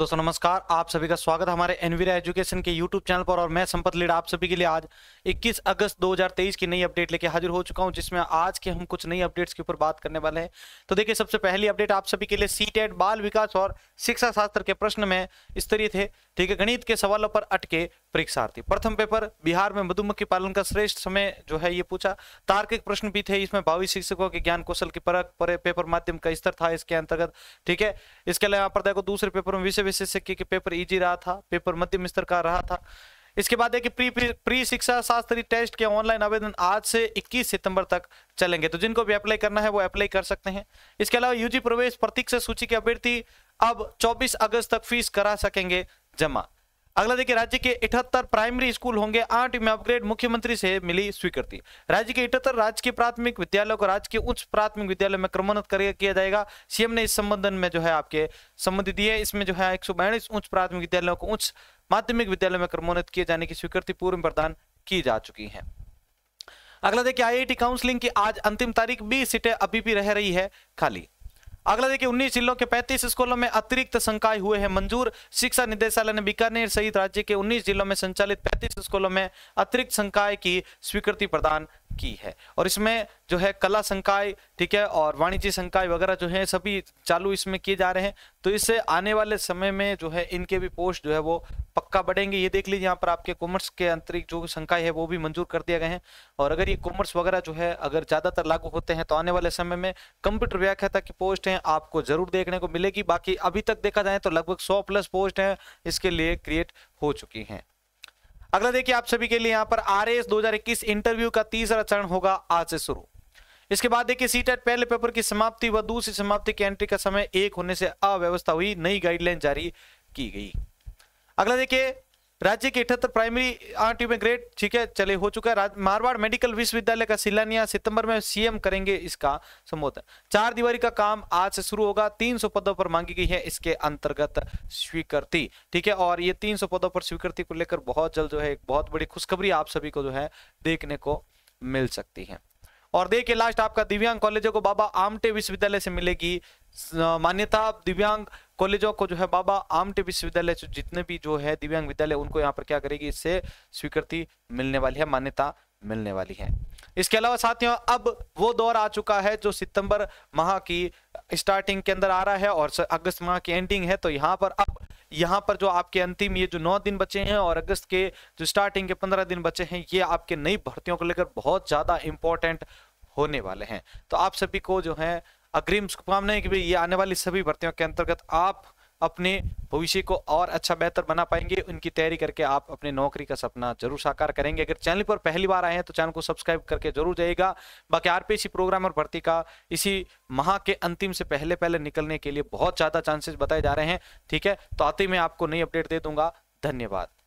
दोस्तों नमस्कार आप सभी का स्वागत हमारे एनवीरा एजुकेशन के यूट्यूब चैनल पर और मैं संपत लीड आप सभी के लिए आज 21 अगस्त 2023 की नई अपडेट लेके हाजिर हो चुका हूं जिसमें आज के हम कुछ नई अपडेट्स के ऊपर बात करने वाले हैं तो देखिए सबसे पहली अपडेट आप सभी के लिए सी टेट e बाल विकास और शिक्षा शास्त्र के प्रश्न में स्तरीय थे ठीक है गणित के सवालों पर अटके परीक्षार्थी प्रथम पेपर बिहार में मधुमक्खी पालन का श्रेष्ठ समय जो है ये पूछा तार्किक प्रश्न भी थे इसमें भावी शिक्षकों के ज्ञान कौशल की परख पेपर माध्यम का स्तर था इसके अंतर्गत ठीक है इसके अलावा पर देखो दूसरे पेपर में विषय विशेषज्ञ के पेपर इजी रहा था पेपर मध्यम स्तर का रहा था इसके बाद है कि प्री प्री शिक्षा शास्त्री टेस्ट के ऑनलाइन आवेदन आज से 21 सितंबर तक चलेंगे तो जिनको भी अप्लाई करना है वो अप्लाई कर सकते हैं इसके अलावा यूजी प्रवेश प्रतीक्षा सूची के अभ्यर्थी अब 24 अगस्त तक फीस करा सकेंगे जमा अगला देखिए राज्य के इटहत्तर प्राइमरी स्कूल होंगे आठ में अपग्रेड मुख्यमंत्री से मिली स्वीकृति राज्य के इठहत्तर राजकीय प्राथमिक विद्यालयों को राजकीय उच्च प्राथमिक विद्यालय में क्रमोन्नत किया जाएगा सीएम ने इस संबंध में जो है आपके संबंधित दिए इसमें जो है एक उच्च प्राथमिक विद्यालयों को उच्च माध्यमिक विद्यालय में क्रमोन्नत किए जाने की स्वीकृति पूर्व प्रदान की जा चुकी है अगला देखिए आई काउंसलिंग की आज अंतिम तारीख बीस सीटें अभी भी रह रही है खाली अगला देखिए उन्नीस जिलों के पैंतीस स्कूलों में अतिरिक्त संकाय हुए हैं मंजूर शिक्षा निदेशालय ने बीकानेर सहित राज्य के उन्नीस जिलों में संचालित पैंतीस स्कूलों में अतिरिक्त संकाय की स्वीकृति प्रदान की है और इसमें जो है कला संकाय ठीक है और वाणिज्य संकाय वगैरह जो है सभी चालू इसमें किए जा रहे हैं तो इससे आने वाले समय में जो है इनके भी पोस्ट जो है वो पक्का बढ़ेंगे ये देख लीजिए यहाँ पर आपके कॉमर्स के आंतरिक जो संकाय है वो भी मंजूर कर दिया गए हैं और अगर ये कॉमर्स वगैरह जो है अगर ज़्यादातर लागू होते हैं तो आने वाले समय में कंप्यूटर व्याख्याता की पोस्ट हैं आपको जरूर देखने को मिलेगी बाकी अभी तक देखा जाए तो लगभग सौ प्लस पोस्ट हैं इसके लिए क्रिएट हो चुकी हैं अगला देखिए आप सभी के लिए यहां पर आर एस इंटरव्यू का तीसरा चरण होगा आज से शुरू इसके बाद देखिए सीटेट पहले पेपर की समाप्ति व दूसरी समाप्ति की एंट्री का समय एक होने से अव्यवस्था हुई नई गाइडलाइन जारी की गई अगला देखिए राज्य के इठहत्तर प्राइमरी आठ में ग्रेड ठीक है चले हो चुका है मारवाड़ मेडिकल विश्वविद्यालय का शिलान्यास सितंबर में सीएम करेंगे इसका संबोधन चार दीवारी का काम आज से शुरू होगा 300 पदों पर मांगी गई है इसके अंतर्गत स्वीकृति ठीक है और ये 300 पदों पर स्वीकृति को लेकर बहुत जल्द जो है एक बहुत बड़ी खुशखबरी आप सभी को जो है देखने को मिल सकती है और देखिए लास्ट आपका दिव्यांग कॉलेजों को बाबा आमटे विश्वविद्यालय से मिलेगी मान्यता दिव्यांग कॉलेजों को जो है बाबा आमटे विश्वविद्यालय जितने भी जो है दिव्यांग विद्यालय उनको यहाँ पर क्या करेगी इससे स्वीकृति मिलने वाली है मान्यता मिलने वाली है इसके अलावा साथियों अब वो दौर आ चुका है जो सितंबर माह की स्टार्टिंग के अंदर आ रहा है और अगस्त माह की एंडिंग है तो यहाँ पर अब यहाँ पर जो आपके अंतिम ये जो नौ दिन बचे हैं और अगस्त के जो स्टार्टिंग के पंद्रह दिन बचे हैं ये आपके नई भर्तियों को लेकर बहुत ज़्यादा इंपॉर्टेंट होने वाले हैं तो आप सभी को जो है अग्रिम शुभकामनाएं कि भाई ये आने वाली सभी भर्तियों के अंतर्गत आप अपने भविष्य को और अच्छा बेहतर बना पाएंगे उनकी तैयारी करके आप अपने नौकरी का सपना जरूर साकार करेंगे अगर चैनल पर पहली बार आए हैं तो चैनल को सब्सक्राइब करके जरूर जाइएगा बाकी आरपीएससी प्रोग्राम और भर्ती का इसी माह के अंतिम से पहले पहले निकलने के लिए बहुत ज़्यादा चांसेस बताए जा रहे हैं ठीक है तो आते ही मैं आपको नई अपडेट दे दूंगा धन्यवाद